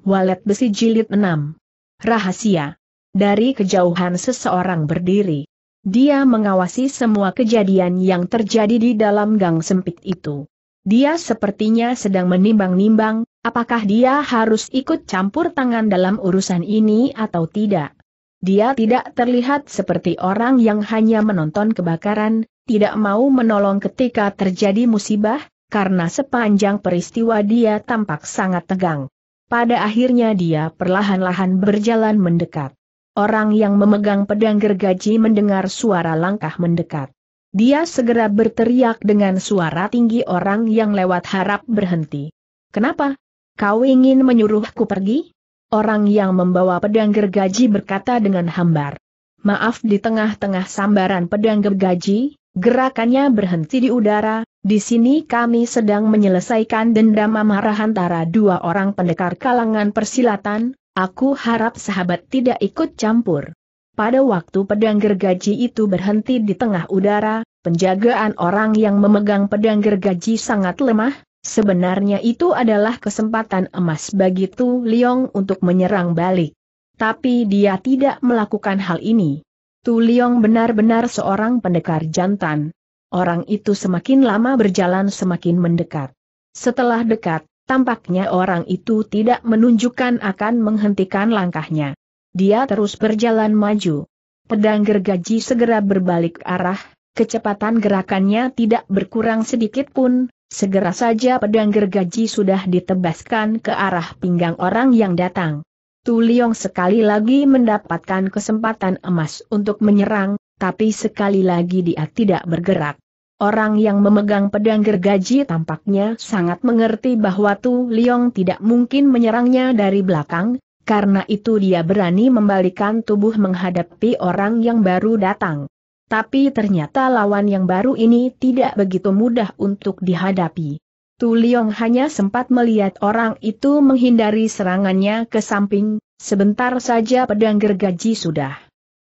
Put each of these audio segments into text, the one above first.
Walet besi jilid 6. Rahasia. Dari kejauhan seseorang berdiri. Dia mengawasi semua kejadian yang terjadi di dalam gang sempit itu. Dia sepertinya sedang menimbang-nimbang, apakah dia harus ikut campur tangan dalam urusan ini atau tidak. Dia tidak terlihat seperti orang yang hanya menonton kebakaran, tidak mau menolong ketika terjadi musibah, karena sepanjang peristiwa dia tampak sangat tegang. Pada akhirnya dia perlahan-lahan berjalan mendekat. Orang yang memegang pedang gergaji mendengar suara langkah mendekat. Dia segera berteriak dengan suara tinggi orang yang lewat harap berhenti. Kenapa? Kau ingin menyuruhku pergi? Orang yang membawa pedang gergaji berkata dengan hambar. Maaf di tengah-tengah sambaran pedang gergaji, Gerakannya berhenti di udara, di sini kami sedang menyelesaikan dendam amarah antara dua orang pendekar kalangan persilatan, aku harap sahabat tidak ikut campur. Pada waktu pedang gergaji itu berhenti di tengah udara, penjagaan orang yang memegang pedang gergaji sangat lemah, sebenarnya itu adalah kesempatan emas bagi Tu Liong untuk menyerang balik. Tapi dia tidak melakukan hal ini. Tu Liong benar-benar seorang pendekar jantan. Orang itu semakin lama berjalan semakin mendekat. Setelah dekat, tampaknya orang itu tidak menunjukkan akan menghentikan langkahnya. Dia terus berjalan maju. Pedang gergaji segera berbalik arah, kecepatan gerakannya tidak berkurang sedikit pun, segera saja pedang gergaji sudah ditebaskan ke arah pinggang orang yang datang. Tu Liong sekali lagi mendapatkan kesempatan emas untuk menyerang, tapi sekali lagi dia tidak bergerak. Orang yang memegang pedang gergaji tampaknya sangat mengerti bahwa Tu Liong tidak mungkin menyerangnya dari belakang, karena itu dia berani membalikan tubuh menghadapi orang yang baru datang. Tapi ternyata lawan yang baru ini tidak begitu mudah untuk dihadapi. Tu Liong hanya sempat melihat orang itu menghindari serangannya ke samping, sebentar saja pedang gergaji sudah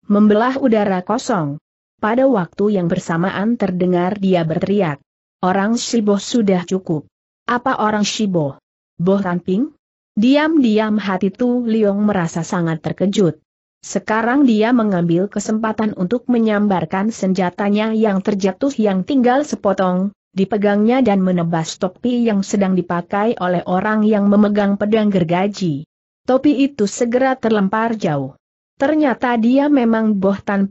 membelah udara kosong. Pada waktu yang bersamaan terdengar dia berteriak. Orang Shiboh sudah cukup. Apa orang Shiboh? Boh Ramping? Diam-diam hati Tu Liong merasa sangat terkejut. Sekarang dia mengambil kesempatan untuk menyambarkan senjatanya yang terjatuh yang tinggal sepotong, dipegangnya dan menebas topi yang sedang dipakai oleh orang yang memegang pedang gergaji. Topi itu segera terlempar jauh. Ternyata dia memang Boh Tan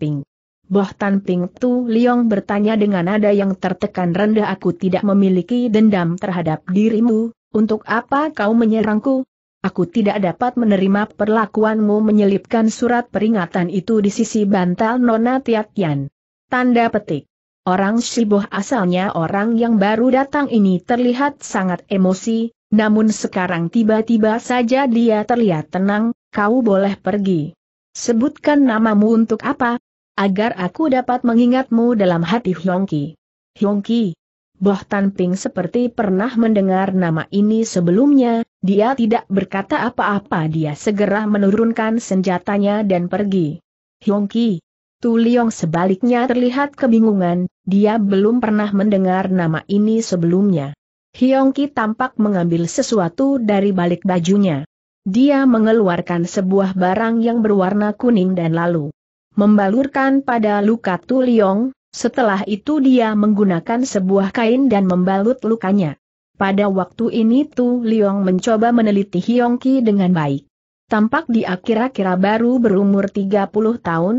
Boh Tan Ping Tu Liong bertanya dengan nada yang tertekan rendah aku tidak memiliki dendam terhadap dirimu, untuk apa kau menyerangku? Aku tidak dapat menerima perlakuanmu menyelipkan surat peringatan itu di sisi bantal Nona Tiatian. Tanda petik. Orang Shiboh asalnya orang yang baru datang ini terlihat sangat emosi, namun sekarang tiba-tiba saja dia terlihat tenang, kau boleh pergi. Sebutkan namamu untuk apa? Agar aku dapat mengingatmu dalam hati Hyongki. Hyongki. Boh Tan seperti pernah mendengar nama ini sebelumnya, dia tidak berkata apa-apa dia segera menurunkan senjatanya dan pergi. Hyongki, Tu Liong sebaliknya terlihat kebingungan, dia belum pernah mendengar nama ini sebelumnya. Hiong Ki tampak mengambil sesuatu dari balik bajunya. Dia mengeluarkan sebuah barang yang berwarna kuning dan lalu membalurkan pada luka Tu Liong, setelah itu dia menggunakan sebuah kain dan membalut lukanya. Pada waktu ini Tu Liong mencoba meneliti Hiong Ki dengan baik. Tampak di akhir-akhir baru berumur 30 tahun,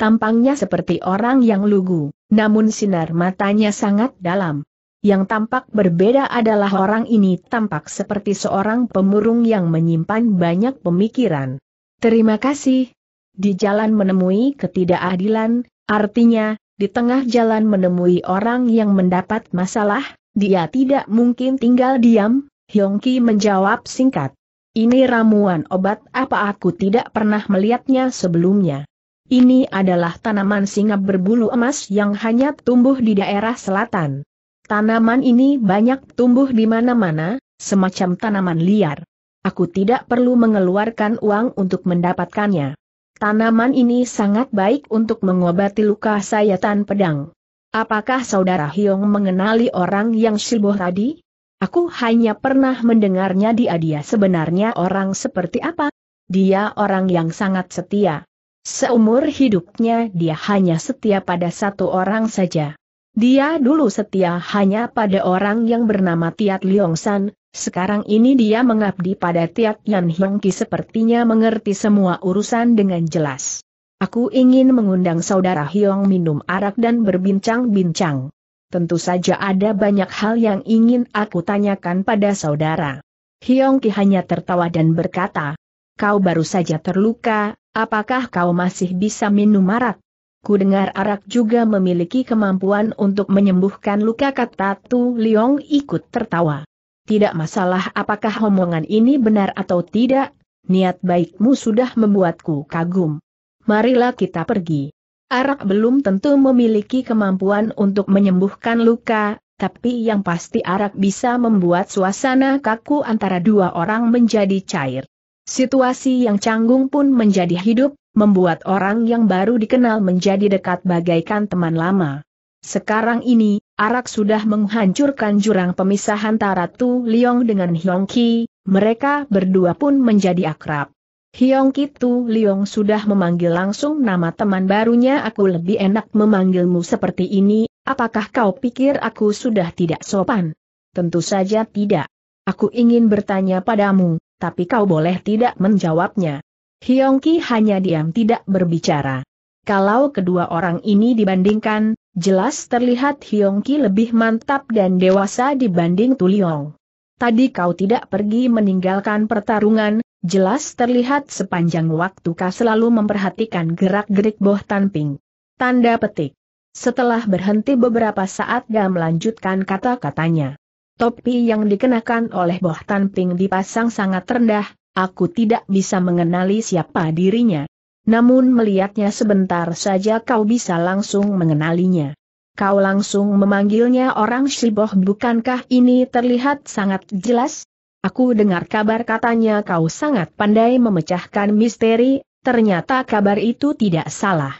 Tampangnya seperti orang yang lugu, namun sinar matanya sangat dalam. Yang tampak berbeda adalah orang ini tampak seperti seorang pemurung yang menyimpan banyak pemikiran. Terima kasih. Di jalan menemui ketidakadilan, artinya, di tengah jalan menemui orang yang mendapat masalah, dia tidak mungkin tinggal diam, Hyongki menjawab singkat. Ini ramuan obat apa aku tidak pernah melihatnya sebelumnya. Ini adalah tanaman singa berbulu emas yang hanya tumbuh di daerah selatan. Tanaman ini banyak tumbuh di mana-mana, semacam tanaman liar. Aku tidak perlu mengeluarkan uang untuk mendapatkannya. Tanaman ini sangat baik untuk mengobati luka sayatan pedang. Apakah saudara Hyong mengenali orang yang silboh tadi? Aku hanya pernah mendengarnya dia dia sebenarnya orang seperti apa? Dia orang yang sangat setia. Seumur hidupnya dia hanya setia pada satu orang saja. Dia dulu setia hanya pada orang yang bernama Tiat San, sekarang ini dia mengabdi pada Tiat Yan Ki sepertinya mengerti semua urusan dengan jelas. Aku ingin mengundang saudara Hyong minum arak dan berbincang-bincang. Tentu saja ada banyak hal yang ingin aku tanyakan pada saudara. Hyongki hanya tertawa dan berkata, Kau baru saja terluka, Apakah kau masih bisa minum arak? Ku dengar arak juga memiliki kemampuan untuk menyembuhkan luka kata Tu Liong ikut tertawa. Tidak masalah apakah omongan ini benar atau tidak, niat baikmu sudah membuatku kagum. Marilah kita pergi. Arak belum tentu memiliki kemampuan untuk menyembuhkan luka, tapi yang pasti arak bisa membuat suasana kaku antara dua orang menjadi cair. Situasi yang canggung pun menjadi hidup, membuat orang yang baru dikenal menjadi dekat bagaikan teman lama. Sekarang ini, Arak sudah menghancurkan jurang pemisah antara Tu Liong dengan Hiong Ki, mereka berdua pun menjadi akrab. Hiong Ki Tu Liong sudah memanggil langsung nama teman barunya aku lebih enak memanggilmu seperti ini, apakah kau pikir aku sudah tidak sopan? Tentu saja tidak. Aku ingin bertanya padamu, tapi kau boleh tidak menjawabnya. Hyongki hanya diam tidak berbicara. Kalau kedua orang ini dibandingkan, jelas terlihat Hyongki lebih mantap dan dewasa dibanding Tuliong. Tadi kau tidak pergi meninggalkan pertarungan, jelas terlihat sepanjang waktu kau selalu memperhatikan gerak-gerik Boh Tanping. Tanda petik. Setelah berhenti beberapa saat dia melanjutkan kata-katanya. Topi yang dikenakan oleh Boh Ping dipasang sangat rendah, aku tidak bisa mengenali siapa dirinya. Namun melihatnya sebentar saja kau bisa langsung mengenalinya. Kau langsung memanggilnya orang Shiboh bukankah ini terlihat sangat jelas? Aku dengar kabar katanya kau sangat pandai memecahkan misteri, ternyata kabar itu tidak salah.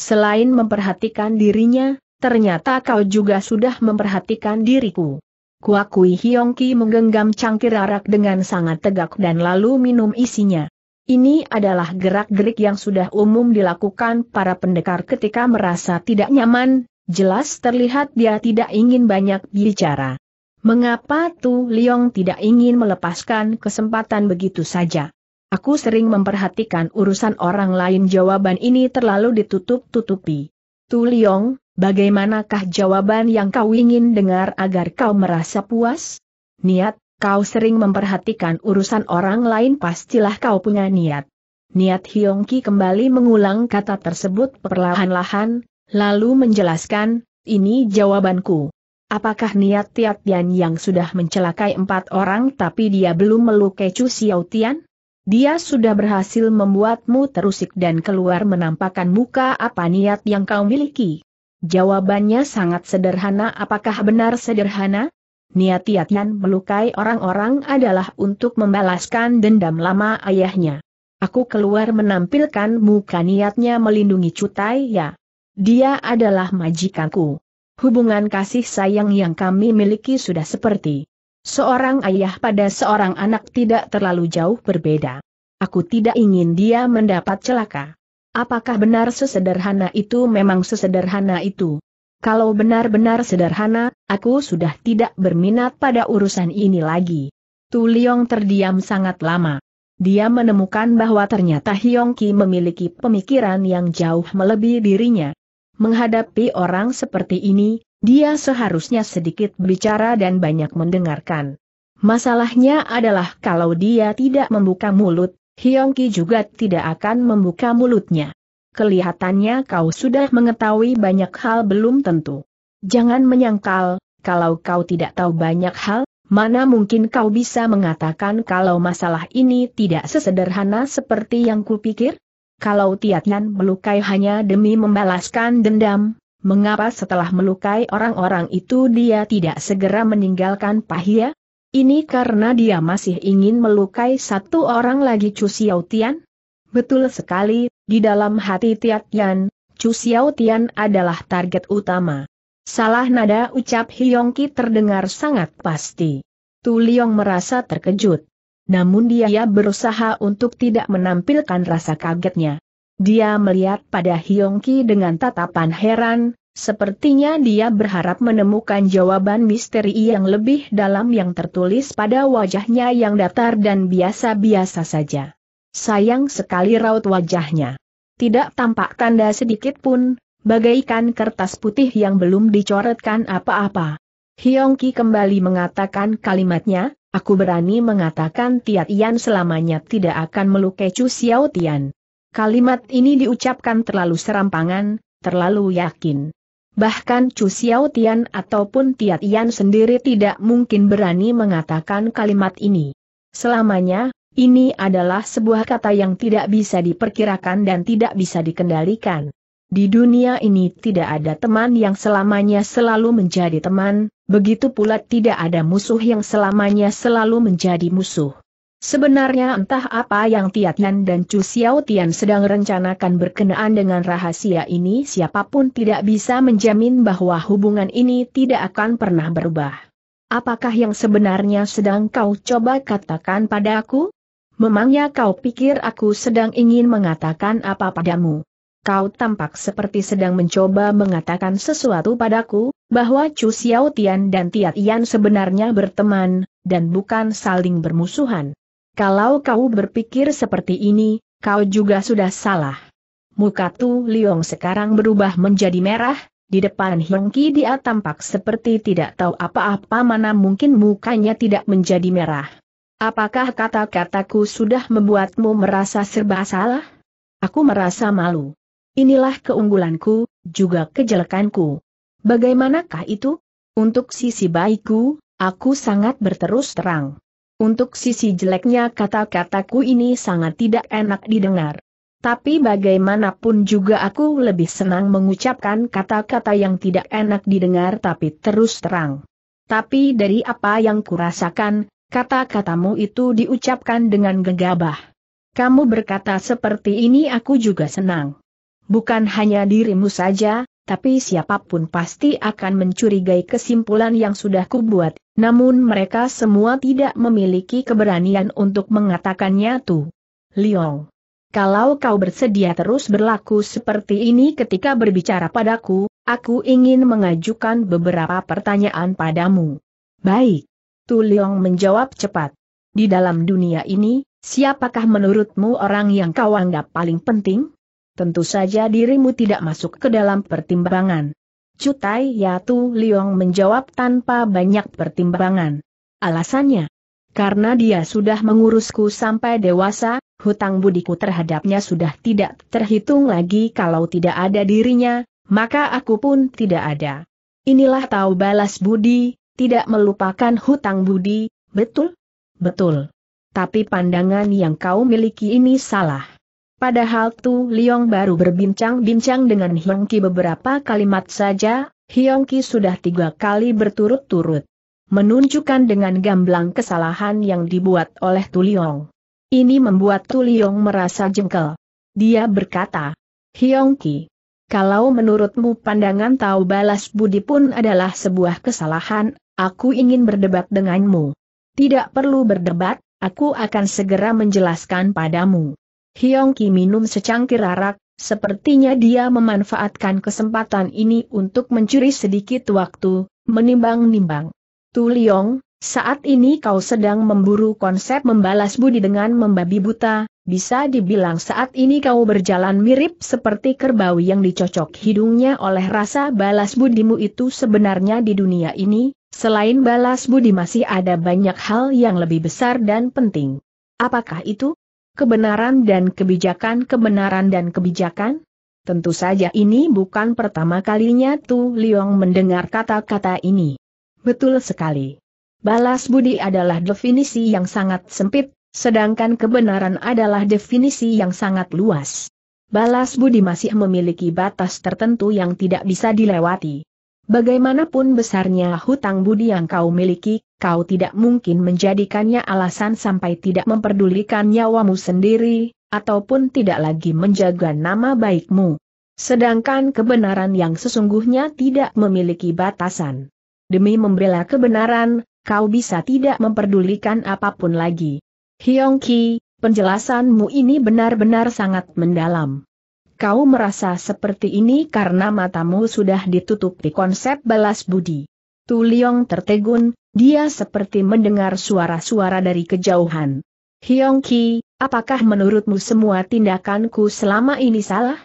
Selain memperhatikan dirinya, ternyata kau juga sudah memperhatikan diriku. Kuakui Hiong Ki menggenggam cangkir arak dengan sangat tegak dan lalu minum isinya. Ini adalah gerak-gerik yang sudah umum dilakukan para pendekar ketika merasa tidak nyaman, jelas terlihat dia tidak ingin banyak bicara. Mengapa Tu Liong tidak ingin melepaskan kesempatan begitu saja? Aku sering memperhatikan urusan orang lain jawaban ini terlalu ditutup-tutupi. Tu Liong, Bagaimanakah jawaban yang kau ingin dengar agar kau merasa puas? Niat, kau sering memperhatikan urusan orang lain pastilah kau punya niat. Niat Hyongki kembali mengulang kata tersebut perlahan-lahan, lalu menjelaskan, ini jawabanku. Apakah niat Tian yang sudah mencelakai empat orang tapi dia belum melukai Chu Xiaotian? Dia sudah berhasil membuatmu terusik dan keluar menampakkan muka apa niat yang kau miliki. Jawabannya sangat sederhana apakah benar sederhana? Niat Yatian melukai orang-orang adalah untuk membalaskan dendam lama ayahnya. Aku keluar menampilkan muka niatnya melindungi Cutai ya. Dia adalah majikanku. Hubungan kasih sayang yang kami miliki sudah seperti seorang ayah pada seorang anak tidak terlalu jauh berbeda. Aku tidak ingin dia mendapat celaka. Apakah benar sesederhana itu memang sesederhana itu? Kalau benar-benar sederhana, aku sudah tidak berminat pada urusan ini lagi. Tu Liong terdiam sangat lama. Dia menemukan bahwa ternyata Hyongki memiliki pemikiran yang jauh melebihi dirinya. Menghadapi orang seperti ini, dia seharusnya sedikit bicara dan banyak mendengarkan. Masalahnya adalah kalau dia tidak membuka mulut, Ki juga tidak akan membuka mulutnya. Kelihatannya kau sudah mengetahui banyak hal belum tentu. Jangan menyangkal, kalau kau tidak tahu banyak hal, mana mungkin kau bisa mengatakan kalau masalah ini tidak sesederhana seperti yang kupikir? Kalau Tiatian melukai hanya demi membalaskan dendam, mengapa setelah melukai orang-orang itu dia tidak segera meninggalkan Pahia? Ini karena dia masih ingin melukai satu orang lagi Chu Xiao Tian? Betul sekali, di dalam hati Tiat Yan, Chu Xiao Tian adalah target utama. Salah nada ucap Hyongki terdengar sangat pasti. Tu Liong merasa terkejut. Namun dia berusaha untuk tidak menampilkan rasa kagetnya. Dia melihat pada Hyongki dengan tatapan heran, Sepertinya dia berharap menemukan jawaban misteri yang lebih dalam yang tertulis pada wajahnya yang datar dan biasa-biasa saja. Sayang sekali raut wajahnya. Tidak tampak tanda sedikit pun, bagaikan kertas putih yang belum dicoretkan apa-apa. Hyongki kembali mengatakan kalimatnya, aku berani mengatakan Tiat Ian selamanya tidak akan melukai Chu Xiao Tian. Kalimat ini diucapkan terlalu serampangan, terlalu yakin. Bahkan Chu Xiao Tian ataupun Tiat Tian sendiri tidak mungkin berani mengatakan kalimat ini. Selamanya, ini adalah sebuah kata yang tidak bisa diperkirakan dan tidak bisa dikendalikan. Di dunia ini tidak ada teman yang selamanya selalu menjadi teman, begitu pula tidak ada musuh yang selamanya selalu menjadi musuh. Sebenarnya entah apa yang Tiatian dan Chu Xiao sedang rencanakan berkenaan dengan rahasia ini siapapun tidak bisa menjamin bahwa hubungan ini tidak akan pernah berubah. Apakah yang sebenarnya sedang kau coba katakan padaku? Memangnya kau pikir aku sedang ingin mengatakan apa padamu? Kau tampak seperti sedang mencoba mengatakan sesuatu padaku, bahwa Chu Xiao dan Tiatian sebenarnya berteman, dan bukan saling bermusuhan. Kalau kau berpikir seperti ini, kau juga sudah salah. Muka Tu Liong sekarang berubah menjadi merah, di depan Ki dia tampak seperti tidak tahu apa-apa mana mungkin mukanya tidak menjadi merah. Apakah kata-kataku sudah membuatmu merasa serba salah? Aku merasa malu. Inilah keunggulanku, juga kejelekanku. Bagaimanakah itu? Untuk sisi baikku, aku sangat berterus terang. Untuk sisi jeleknya kata-kataku ini sangat tidak enak didengar. Tapi bagaimanapun juga aku lebih senang mengucapkan kata-kata yang tidak enak didengar tapi terus terang. Tapi dari apa yang kurasakan, kata-katamu itu diucapkan dengan gegabah. Kamu berkata seperti ini aku juga senang. Bukan hanya dirimu saja, tapi siapapun pasti akan mencurigai kesimpulan yang sudah kubuat, namun mereka semua tidak memiliki keberanian untuk mengatakannya tuh. Liong. Kalau kau bersedia terus berlaku seperti ini ketika berbicara padaku, aku ingin mengajukan beberapa pertanyaan padamu. Baik. Tu Liong menjawab cepat. Di dalam dunia ini, siapakah menurutmu orang yang kau anggap paling penting? tentu saja dirimu tidak masuk ke dalam pertimbangan. Cutai Yatu Liong menjawab tanpa banyak pertimbangan. Alasannya, karena dia sudah mengurusku sampai dewasa, hutang budiku terhadapnya sudah tidak terhitung lagi kalau tidak ada dirinya, maka aku pun tidak ada. Inilah tahu balas budi, tidak melupakan hutang budi, betul? Betul. Tapi pandangan yang kau miliki ini salah. Padahal Tu Liong baru berbincang-bincang dengan Hiong Ki beberapa kalimat saja, Hiong Ki sudah tiga kali berturut-turut. Menunjukkan dengan gamblang kesalahan yang dibuat oleh Tu Liong. Ini membuat Tu Liong merasa jengkel. Dia berkata, Hiong Ki, kalau menurutmu pandangan tahu balas budi pun adalah sebuah kesalahan, aku ingin berdebat denganmu. Tidak perlu berdebat, aku akan segera menjelaskan padamu. Hiong Ki minum secangkir arak, sepertinya dia memanfaatkan kesempatan ini untuk mencuri sedikit waktu, menimbang-nimbang. Tu Liong, saat ini kau sedang memburu konsep membalas budi dengan membabi buta, bisa dibilang saat ini kau berjalan mirip seperti kerbau yang dicocok hidungnya oleh rasa balas budimu itu sebenarnya di dunia ini, selain balas budi masih ada banyak hal yang lebih besar dan penting. Apakah itu? Kebenaran dan kebijakan Kebenaran dan kebijakan? Tentu saja ini bukan pertama kalinya Tu Liong mendengar kata-kata ini. Betul sekali. Balas budi adalah definisi yang sangat sempit, sedangkan kebenaran adalah definisi yang sangat luas. Balas budi masih memiliki batas tertentu yang tidak bisa dilewati. Bagaimanapun besarnya hutang budi yang kau miliki, kau tidak mungkin menjadikannya alasan sampai tidak memperdulikan nyawamu sendiri, ataupun tidak lagi menjaga nama baikmu. Sedangkan kebenaran yang sesungguhnya tidak memiliki batasan. Demi membela kebenaran, kau bisa tidak memperdulikan apapun lagi. Hyongki, penjelasanmu ini benar-benar sangat mendalam kau merasa seperti ini karena matamu sudah ditutupi konsep balas budi. Tu Liong tertegun, dia seperti mendengar suara-suara dari kejauhan. Hiong Ki, apakah menurutmu semua tindakanku selama ini salah?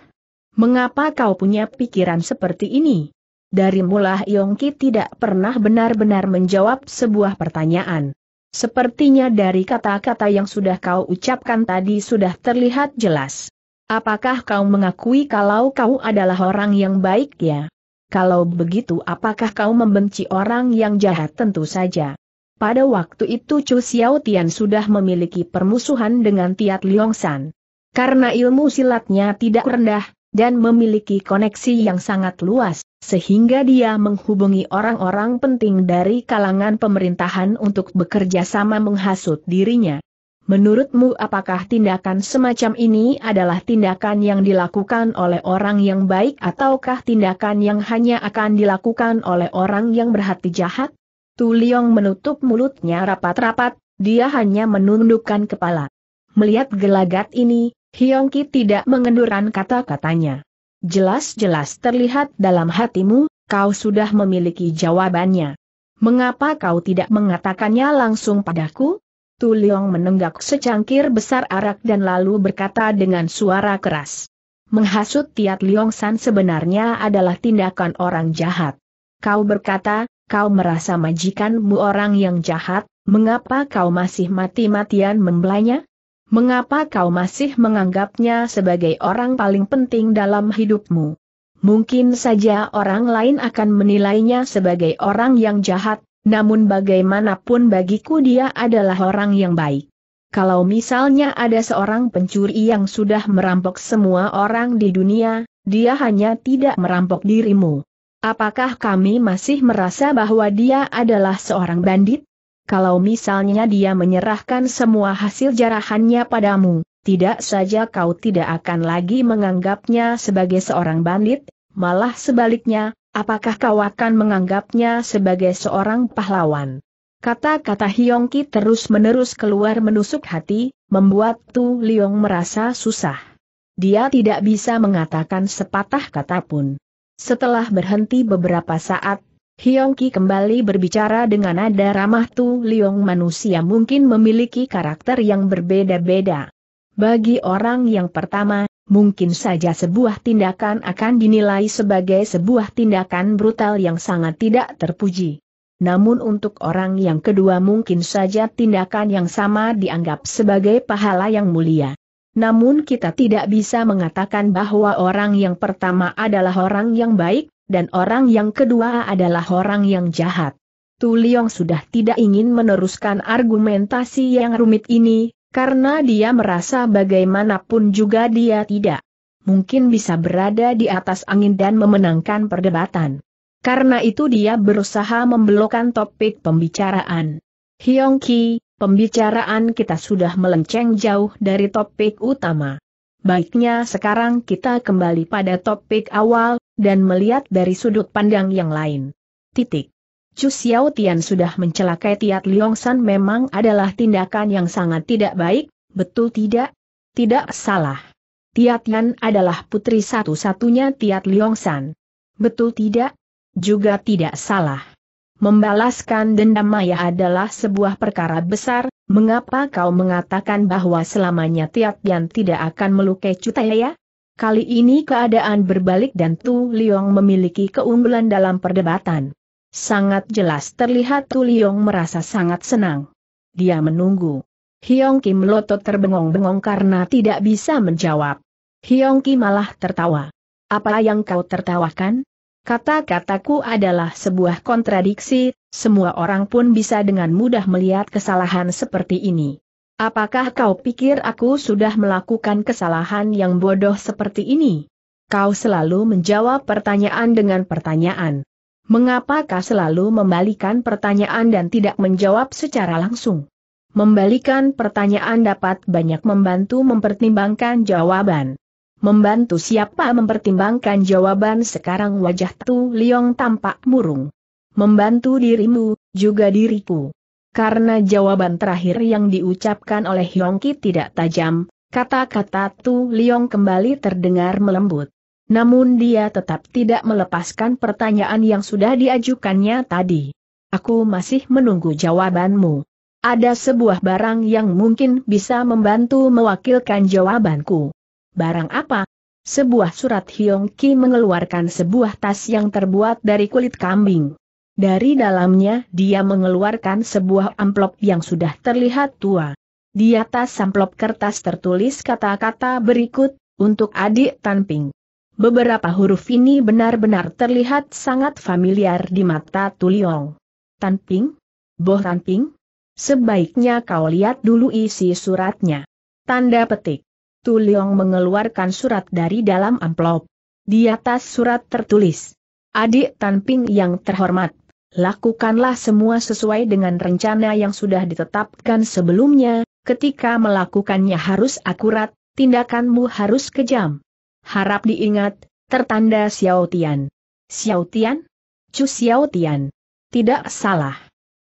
Mengapa kau punya pikiran seperti ini? Dari mula Hiong Ki tidak pernah benar-benar menjawab sebuah pertanyaan. Sepertinya dari kata-kata yang sudah kau ucapkan tadi sudah terlihat jelas. Apakah kau mengakui kalau kau adalah orang yang baik ya? Kalau begitu apakah kau membenci orang yang jahat tentu saja? Pada waktu itu Chu Xiao Tian sudah memiliki permusuhan dengan Tiat San. Karena ilmu silatnya tidak rendah, dan memiliki koneksi yang sangat luas, sehingga dia menghubungi orang-orang penting dari kalangan pemerintahan untuk bekerja sama menghasut dirinya. Menurutmu apakah tindakan semacam ini adalah tindakan yang dilakukan oleh orang yang baik ataukah tindakan yang hanya akan dilakukan oleh orang yang berhati jahat? Tu Liong menutup mulutnya rapat-rapat, dia hanya menundukkan kepala. Melihat gelagat ini, Hyongki tidak mengenduran kata-katanya. Jelas-jelas terlihat dalam hatimu, kau sudah memiliki jawabannya. Mengapa kau tidak mengatakannya langsung padaku? Tu Leong menenggak secangkir besar arak dan lalu berkata dengan suara keras. Menghasut Tiat Leong San sebenarnya adalah tindakan orang jahat. Kau berkata, kau merasa majikanmu orang yang jahat, mengapa kau masih mati-matian membelanya? Mengapa kau masih menganggapnya sebagai orang paling penting dalam hidupmu? Mungkin saja orang lain akan menilainya sebagai orang yang jahat, namun bagaimanapun bagiku dia adalah orang yang baik. Kalau misalnya ada seorang pencuri yang sudah merampok semua orang di dunia, dia hanya tidak merampok dirimu. Apakah kami masih merasa bahwa dia adalah seorang bandit? Kalau misalnya dia menyerahkan semua hasil jarahannya padamu, tidak saja kau tidak akan lagi menganggapnya sebagai seorang bandit, malah sebaliknya, Apakah kau akan menganggapnya sebagai seorang pahlawan? Kata-kata Hyongki terus-menerus keluar menusuk hati, membuat Tu Liong merasa susah. Dia tidak bisa mengatakan sepatah kata pun. Setelah berhenti beberapa saat, Hyongki kembali berbicara dengan nada ramah Tu Liong manusia mungkin memiliki karakter yang berbeda-beda. Bagi orang yang pertama, mungkin saja sebuah tindakan akan dinilai sebagai sebuah tindakan brutal yang sangat tidak terpuji. Namun untuk orang yang kedua mungkin saja tindakan yang sama dianggap sebagai pahala yang mulia. Namun kita tidak bisa mengatakan bahwa orang yang pertama adalah orang yang baik, dan orang yang kedua adalah orang yang jahat. Tu sudah tidak ingin meneruskan argumentasi yang rumit ini, karena dia merasa bagaimanapun juga dia tidak mungkin bisa berada di atas angin dan memenangkan perdebatan. Karena itu dia berusaha membelokkan topik pembicaraan. Hyong Ki, pembicaraan kita sudah melenceng jauh dari topik utama. Baiknya sekarang kita kembali pada topik awal, dan melihat dari sudut pandang yang lain. Titik. Chu Xiao Tian sudah mencelakai Tiat Liong San memang adalah tindakan yang sangat tidak baik, betul tidak? Tidak salah. Tiat Yan adalah putri satu-satunya Tiat Liong San. Betul tidak? Juga tidak salah. Membalaskan dendam maya adalah sebuah perkara besar, mengapa kau mengatakan bahwa selamanya Tiat Yan tidak akan melukai Cutaya? Kali ini keadaan berbalik dan Tu Liong memiliki keunggulan dalam perdebatan. Sangat jelas terlihat Tuliong merasa sangat senang. Dia menunggu. Hiong Kim Loto terbengong-bengong karena tidak bisa menjawab. Hiong Kim malah tertawa. Apa yang kau tertawakan? Kata-kataku adalah sebuah kontradiksi, semua orang pun bisa dengan mudah melihat kesalahan seperti ini. Apakah kau pikir aku sudah melakukan kesalahan yang bodoh seperti ini? Kau selalu menjawab pertanyaan dengan pertanyaan. Mengapa kau selalu membalikan pertanyaan dan tidak menjawab secara langsung? Membalikan pertanyaan dapat banyak membantu mempertimbangkan jawaban. Membantu siapa mempertimbangkan jawaban sekarang wajah Tu Liong tampak murung. Membantu dirimu, juga diriku. Karena jawaban terakhir yang diucapkan oleh Yongki tidak tajam, kata-kata Tu Liong kembali terdengar melembut. Namun dia tetap tidak melepaskan pertanyaan yang sudah diajukannya tadi. Aku masih menunggu jawabanmu. Ada sebuah barang yang mungkin bisa membantu mewakilkan jawabanku. Barang apa? Sebuah surat Hyong Ki mengeluarkan sebuah tas yang terbuat dari kulit kambing. Dari dalamnya dia mengeluarkan sebuah amplop yang sudah terlihat tua. Di atas amplop kertas tertulis kata-kata berikut, untuk adik Tanping. Beberapa huruf ini benar-benar terlihat sangat familiar di mata Tuliong. Tanping? Boh Tanping? Sebaiknya kau lihat dulu isi suratnya. Tanda petik. Tuliong mengeluarkan surat dari dalam amplop. Di atas surat tertulis. Adik Tanping yang terhormat, lakukanlah semua sesuai dengan rencana yang sudah ditetapkan sebelumnya, ketika melakukannya harus akurat, tindakanmu harus kejam harap diingat, tertanda Xiao Tian. Xiao Tian? Chu Xiao Tian. Tidak salah.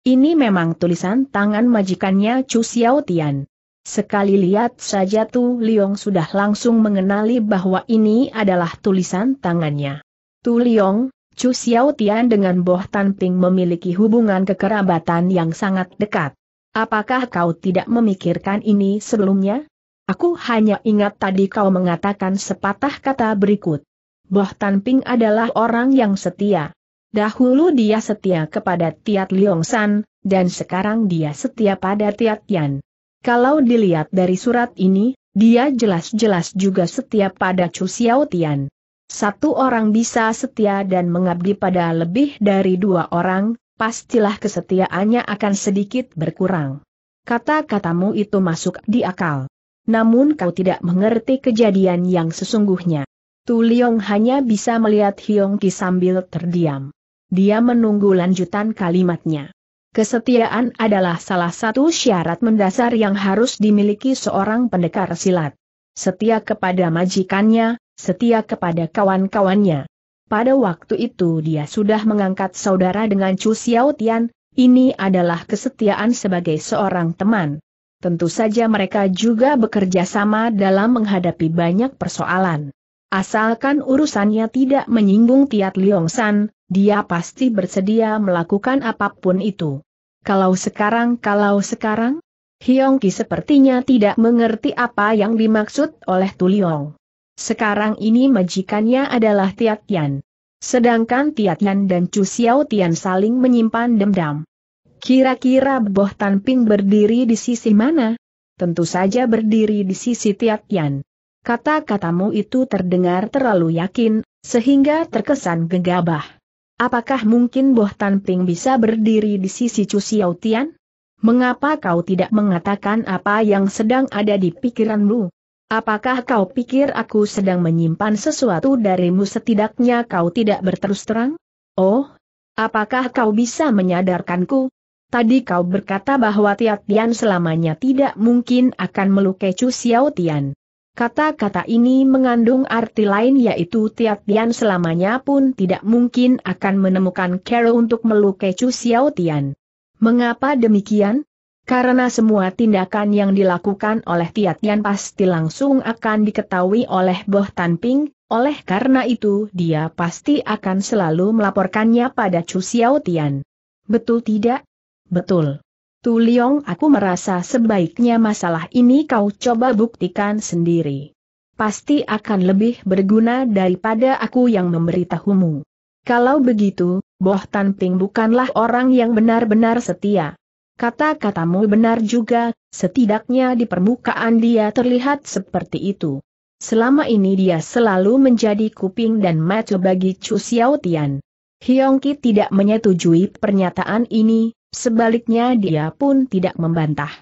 Ini memang tulisan tangan majikannya Chu Xiao Tian. Sekali lihat saja Tu Liong sudah langsung mengenali bahwa ini adalah tulisan tangannya. Tu Liong, Chu Xiao Tian dengan Boh Tan memiliki hubungan kekerabatan yang sangat dekat. Apakah kau tidak memikirkan ini sebelumnya? Aku hanya ingat tadi kau mengatakan sepatah kata berikut. Boh Tanping adalah orang yang setia. Dahulu dia setia kepada Tiat Liong San, dan sekarang dia setia pada Tiat Yan. Kalau dilihat dari surat ini, dia jelas-jelas juga setia pada Chu Xiao Tian. Satu orang bisa setia dan mengabdi pada lebih dari dua orang, pastilah kesetiaannya akan sedikit berkurang. Kata-katamu itu masuk di akal namun kau tidak mengerti kejadian yang sesungguhnya. Tu Liong hanya bisa melihat Hiong Ki sambil terdiam. Dia menunggu lanjutan kalimatnya. Kesetiaan adalah salah satu syarat mendasar yang harus dimiliki seorang pendekar silat. Setia kepada majikannya, setia kepada kawan-kawannya. Pada waktu itu dia sudah mengangkat saudara dengan Chu Xiao ini adalah kesetiaan sebagai seorang teman, tentu saja mereka juga bekerja sama dalam menghadapi banyak persoalan. Asalkan urusannya tidak menyinggung Tiat Liong San, dia pasti bersedia melakukan apapun itu. Kalau sekarang, kalau sekarang, Hiong Ki sepertinya tidak mengerti apa yang dimaksud oleh Liong. Sekarang ini majikannya adalah Tiat Yan. Sedangkan Tiat Yan dan Chu Xiao Tian saling menyimpan dendam. Kira-kira Boh Tanping berdiri di sisi mana? Tentu saja berdiri di sisi Yan. Kata-katamu itu terdengar terlalu yakin, sehingga terkesan gegabah. Apakah mungkin Boh Tanping bisa berdiri di sisi Chu Xiao Tian? Mengapa kau tidak mengatakan apa yang sedang ada di pikiranmu? Apakah kau pikir aku sedang menyimpan sesuatu darimu setidaknya kau tidak berterus terang? Oh, apakah kau bisa menyadarkanku? Tadi kau berkata bahwa Tiat Tian selamanya tidak mungkin akan melukai Chu Xiao Tian. Kata-kata ini mengandung arti lain yaitu Tiat Tian selamanya pun tidak mungkin akan menemukan cara untuk melukai Chu Xiao Tian. Mengapa demikian? Karena semua tindakan yang dilakukan oleh Tiat Tian pasti langsung akan diketahui oleh Boh Tan Ping, oleh karena itu dia pasti akan selalu melaporkannya pada Chu Xiao Tian. Betul tidak? betul. Tu Liong aku merasa sebaiknya masalah ini kau coba buktikan sendiri. Pasti akan lebih berguna daripada aku yang memberitahumu. Kalau begitu, Boh Tan bukanlah orang yang benar-benar setia. Kata-katamu benar juga, setidaknya di permukaan dia terlihat seperti itu. Selama ini dia selalu menjadi kuping dan mata bagi Chu Xiao Hyongki tidak menyetujui pernyataan ini, sebaliknya dia pun tidak membantah.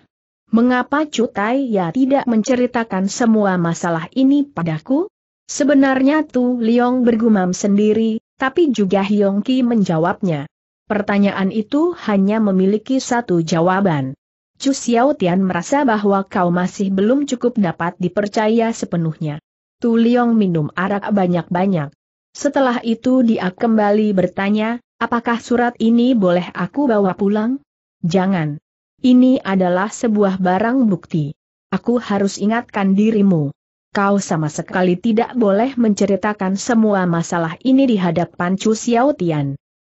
Mengapa Cutai ya tidak menceritakan semua masalah ini padaku? Sebenarnya Tu Liong bergumam sendiri, tapi juga Hyongki menjawabnya. Pertanyaan itu hanya memiliki satu jawaban. Chu Xiao Tian merasa bahwa kau masih belum cukup dapat dipercaya sepenuhnya. Tu Liong minum arak banyak-banyak. Setelah itu dia kembali bertanya, apakah surat ini boleh aku bawa pulang? Jangan. Ini adalah sebuah barang bukti. Aku harus ingatkan dirimu. Kau sama sekali tidak boleh menceritakan semua masalah ini di hadapan Chu Xiao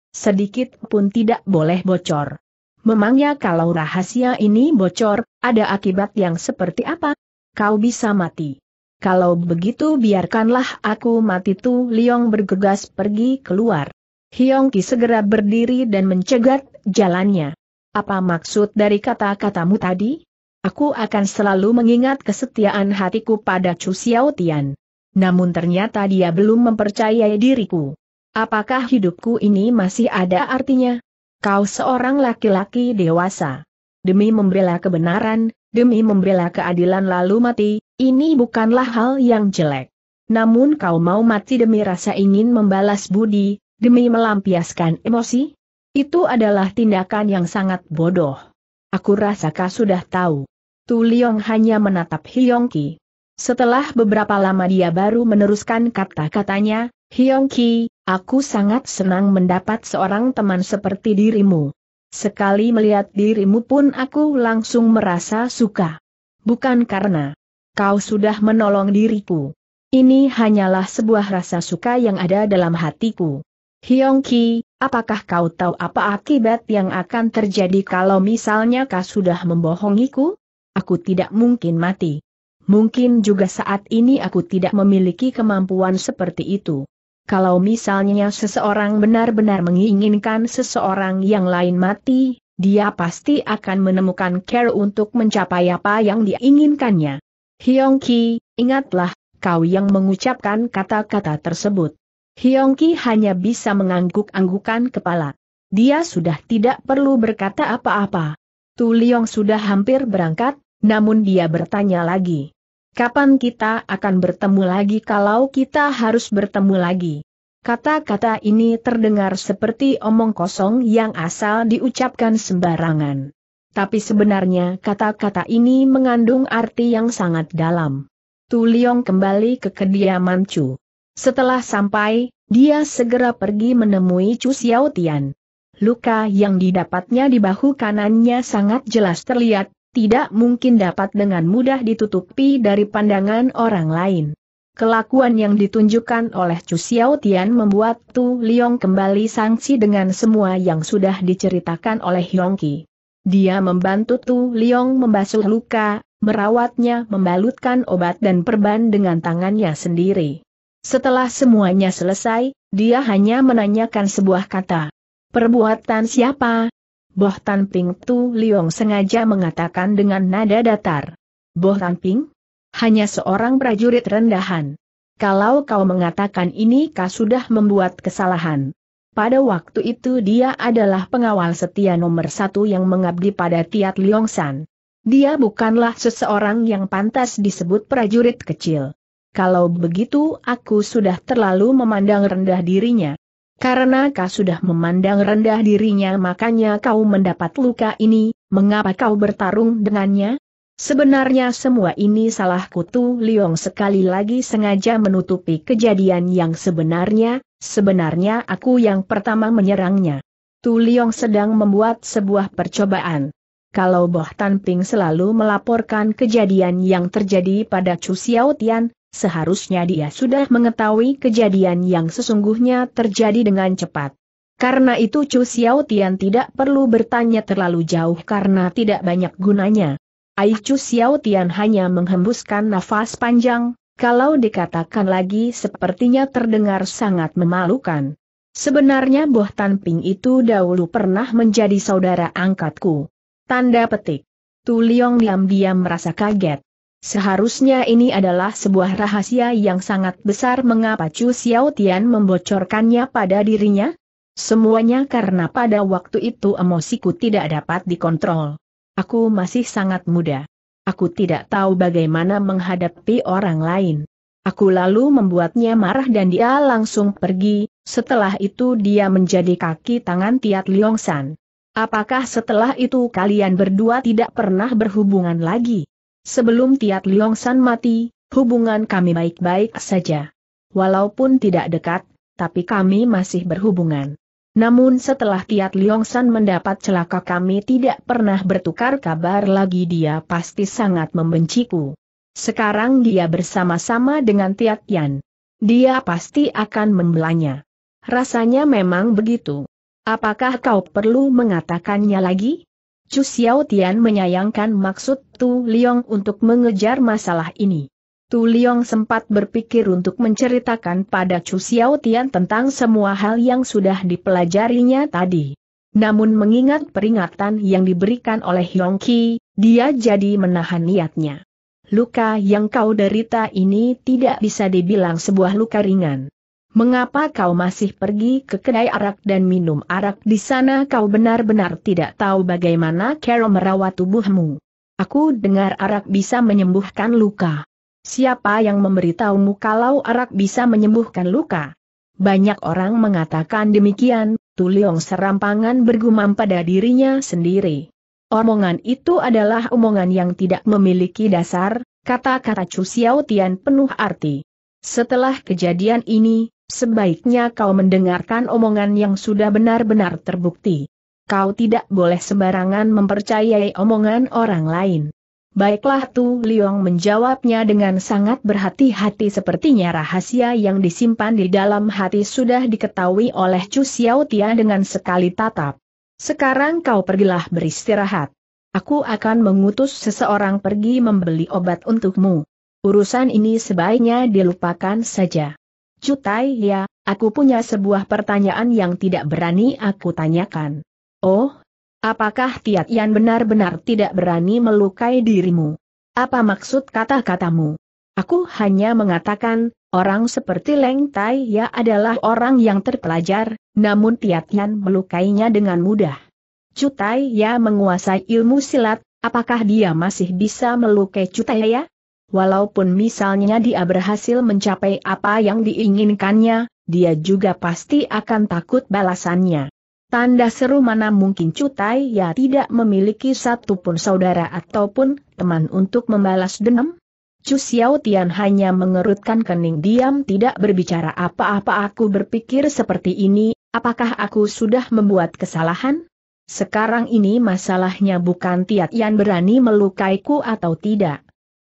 Sedikit pun tidak boleh bocor. Memangnya kalau rahasia ini bocor, ada akibat yang seperti apa? Kau bisa mati. Kalau begitu biarkanlah aku mati Tu Liong bergegas pergi keluar. Hiong Ki segera berdiri dan mencegat jalannya. Apa maksud dari kata-katamu tadi? Aku akan selalu mengingat kesetiaan hatiku pada Chu Xiao Tian. Namun ternyata dia belum mempercayai diriku. Apakah hidupku ini masih ada artinya? Kau seorang laki-laki dewasa. Demi membela kebenaran, demi membela keadilan lalu mati, ini bukanlah hal yang jelek. Namun kau mau mati demi rasa ingin membalas budi, demi melampiaskan emosi? Itu adalah tindakan yang sangat bodoh. Aku rasa kau sudah tahu. Tu Liong hanya menatap Hyongki. Setelah beberapa lama dia baru meneruskan kata-katanya, Hyongki, aku sangat senang mendapat seorang teman seperti dirimu. Sekali melihat dirimu pun aku langsung merasa suka. Bukan karena kau sudah menolong diriku. Ini hanyalah sebuah rasa suka yang ada dalam hatiku. Hyongki, apakah kau tahu apa akibat yang akan terjadi kalau misalnya kau sudah membohongiku? Aku tidak mungkin mati. Mungkin juga saat ini aku tidak memiliki kemampuan seperti itu. Kalau misalnya seseorang benar-benar menginginkan seseorang yang lain mati, dia pasti akan menemukan care untuk mencapai apa yang diinginkannya. Ki, ingatlah, kau yang mengucapkan kata-kata tersebut. Ki hanya bisa mengangguk-anggukan kepala. Dia sudah tidak perlu berkata apa-apa. Tu Liong sudah hampir berangkat, namun dia bertanya lagi. Kapan kita akan bertemu lagi kalau kita harus bertemu lagi? Kata-kata ini terdengar seperti omong kosong yang asal diucapkan sembarangan. Tapi sebenarnya kata-kata ini mengandung arti yang sangat dalam. Tu Liong kembali ke kediaman Chu. Setelah sampai, dia segera pergi menemui Chu Xiao Luka yang didapatnya di bahu kanannya sangat jelas terlihat, tidak mungkin dapat dengan mudah ditutupi dari pandangan orang lain. Kelakuan yang ditunjukkan oleh Chu Xiao Tian membuat Tu Liong kembali sangsi dengan semua yang sudah diceritakan oleh Yongki. Dia membantu Tu Liong membasuh luka, merawatnya membalutkan obat dan perban dengan tangannya sendiri. Setelah semuanya selesai, dia hanya menanyakan sebuah kata. Perbuatan siapa, Boh Tan Ping Tu Liong sengaja mengatakan dengan nada datar. Boh Tan Ping? Hanya seorang prajurit rendahan. Kalau kau mengatakan ini kau sudah membuat kesalahan. Pada waktu itu dia adalah pengawal setia nomor satu yang mengabdi pada Tiat Liong San. Dia bukanlah seseorang yang pantas disebut prajurit kecil. Kalau begitu aku sudah terlalu memandang rendah dirinya. Karena kau sudah memandang rendah dirinya makanya kau mendapat luka ini, mengapa kau bertarung dengannya? Sebenarnya semua ini salah kutu Liong sekali lagi sengaja menutupi kejadian yang sebenarnya, sebenarnya aku yang pertama menyerangnya. Tu Liong sedang membuat sebuah percobaan. Kalau Boh Tan Ping selalu melaporkan kejadian yang terjadi pada Chu Xiao Tian, Seharusnya dia sudah mengetahui kejadian yang sesungguhnya terjadi dengan cepat. Karena itu Chu Xiao Tian tidak perlu bertanya terlalu jauh karena tidak banyak gunanya. Ai Chu Xiao Tian hanya menghembuskan nafas panjang, kalau dikatakan lagi sepertinya terdengar sangat memalukan. Sebenarnya Boh Tan Ping itu dahulu pernah menjadi saudara angkatku. Tanda petik. Tu Liong diam-diam merasa kaget. Seharusnya ini adalah sebuah rahasia yang sangat besar mengapa Chu Xiao Tian membocorkannya pada dirinya? Semuanya karena pada waktu itu emosiku tidak dapat dikontrol. Aku masih sangat muda. Aku tidak tahu bagaimana menghadapi orang lain. Aku lalu membuatnya marah dan dia langsung pergi, setelah itu dia menjadi kaki tangan Tiat San. Apakah setelah itu kalian berdua tidak pernah berhubungan lagi? Sebelum Tiat Liong San mati, hubungan kami baik-baik saja. Walaupun tidak dekat, tapi kami masih berhubungan. Namun setelah Tiat Liong San mendapat celaka kami tidak pernah bertukar kabar lagi dia pasti sangat membenciku. Sekarang dia bersama-sama dengan Tiat Yan. Dia pasti akan membelanya. Rasanya memang begitu. Apakah kau perlu mengatakannya lagi? Chu Xiao menyayangkan maksud Tu Liong untuk mengejar masalah ini. Tu Liong sempat berpikir untuk menceritakan pada Chu Xiao tentang semua hal yang sudah dipelajarinya tadi. Namun mengingat peringatan yang diberikan oleh Yong Qi, dia jadi menahan niatnya. Luka yang kau derita ini tidak bisa dibilang sebuah luka ringan mengapa kau masih pergi ke kedai arak dan minum arak di sana kau benar-benar tidak tahu bagaimana cara merawat tubuhmu. Aku dengar arak bisa menyembuhkan luka. Siapa yang memberitahumu kalau arak bisa menyembuhkan luka? Banyak orang mengatakan demikian, Tuliong serampangan bergumam pada dirinya sendiri. Omongan itu adalah omongan yang tidak memiliki dasar, kata-kata Chu penuh arti. Setelah kejadian ini, Sebaiknya kau mendengarkan omongan yang sudah benar-benar terbukti. Kau tidak boleh sembarangan mempercayai omongan orang lain. Baiklah Tu Liong menjawabnya dengan sangat berhati-hati sepertinya rahasia yang disimpan di dalam hati sudah diketahui oleh Chu Xiao Tia dengan sekali tatap. Sekarang kau pergilah beristirahat. Aku akan mengutus seseorang pergi membeli obat untukmu. Urusan ini sebaiknya dilupakan saja. Cutai ya, aku punya sebuah pertanyaan yang tidak berani aku tanyakan. Oh, apakah Tiat Yan benar-benar tidak berani melukai dirimu? Apa maksud kata-katamu? Aku hanya mengatakan, orang seperti Leng Tai Ya adalah orang yang terpelajar, namun Tiat Yan melukainya dengan mudah. Cutai Ya menguasai ilmu silat, apakah dia masih bisa melukai Cutai Ya? Walaupun misalnya dia berhasil mencapai apa yang diinginkannya, dia juga pasti akan takut balasannya. Tanda seru mana mungkin Cutai ya tidak memiliki satupun saudara ataupun teman untuk membalas dendam? Cu Xiao Tian hanya mengerutkan kening diam tidak berbicara apa-apa aku berpikir seperti ini, apakah aku sudah membuat kesalahan? Sekarang ini masalahnya bukan Tiat Yan berani melukaiku atau tidak.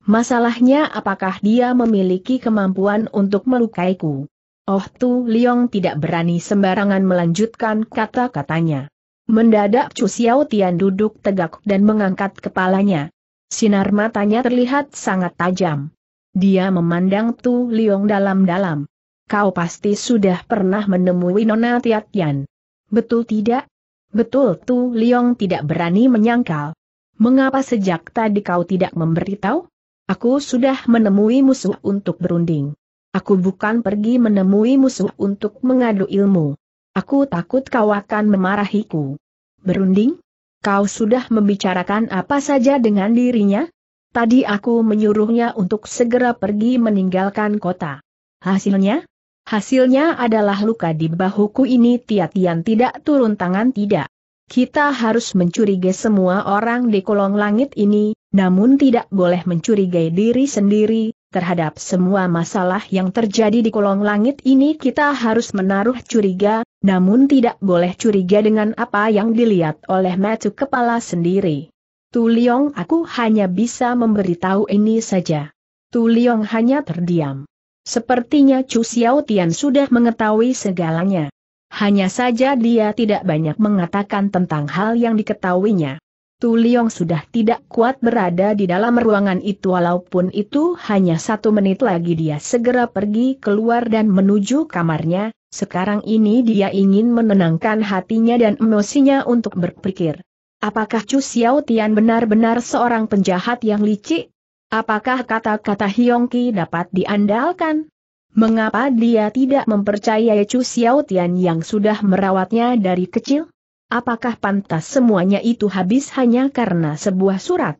Masalahnya apakah dia memiliki kemampuan untuk melukaiku? Oh Tu Liong tidak berani sembarangan melanjutkan kata-katanya. Mendadak Chu Xiao Tian duduk tegak dan mengangkat kepalanya. Sinar matanya terlihat sangat tajam. Dia memandang Tu Liong dalam-dalam. Kau pasti sudah pernah menemui Nona Tiatian. Betul tidak? Betul Tu Liong tidak berani menyangkal. Mengapa sejak tadi kau tidak memberitahu? Aku sudah menemui musuh untuk berunding. Aku bukan pergi menemui musuh untuk mengadu ilmu. Aku takut kau akan memarahiku. Berunding? Kau sudah membicarakan apa saja dengan dirinya? Tadi aku menyuruhnya untuk segera pergi meninggalkan kota. Hasilnya? Hasilnya adalah luka di bahuku ini tiatian tidak turun tangan tidak. Kita harus mencurigai semua orang di kolong langit ini, namun tidak boleh mencurigai diri sendiri, terhadap semua masalah yang terjadi di kolong langit ini kita harus menaruh curiga, namun tidak boleh curiga dengan apa yang dilihat oleh mata kepala sendiri. Tuliong aku hanya bisa memberitahu ini saja. Tuliong hanya terdiam. Sepertinya Chu Xiao Tian sudah mengetahui segalanya. Hanya saja dia tidak banyak mengatakan tentang hal yang diketahuinya. Tu Liong sudah tidak kuat berada di dalam ruangan itu walaupun itu hanya satu menit lagi dia segera pergi keluar dan menuju kamarnya, sekarang ini dia ingin menenangkan hatinya dan emosinya untuk berpikir. Apakah Chu Xiao Tian benar-benar seorang penjahat yang licik? Apakah kata-kata Hyongki dapat diandalkan? Mengapa dia tidak mempercayai Chu Xiao Tian yang sudah merawatnya dari kecil? Apakah pantas semuanya itu habis hanya karena sebuah surat?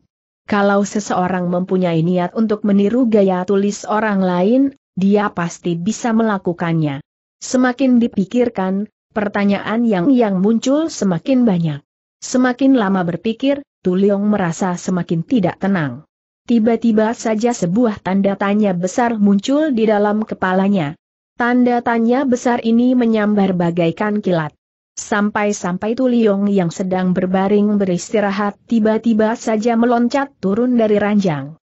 Kalau seseorang mempunyai niat untuk meniru gaya tulis orang lain, dia pasti bisa melakukannya. Semakin dipikirkan, pertanyaan yang yang muncul semakin banyak. Semakin lama berpikir, Tuliong merasa semakin tidak tenang. Tiba-tiba saja sebuah tanda tanya besar muncul di dalam kepalanya. Tanda tanya besar ini menyambar bagaikan kilat. Sampai-sampai Tuliong yang sedang berbaring beristirahat tiba-tiba saja meloncat turun dari ranjang.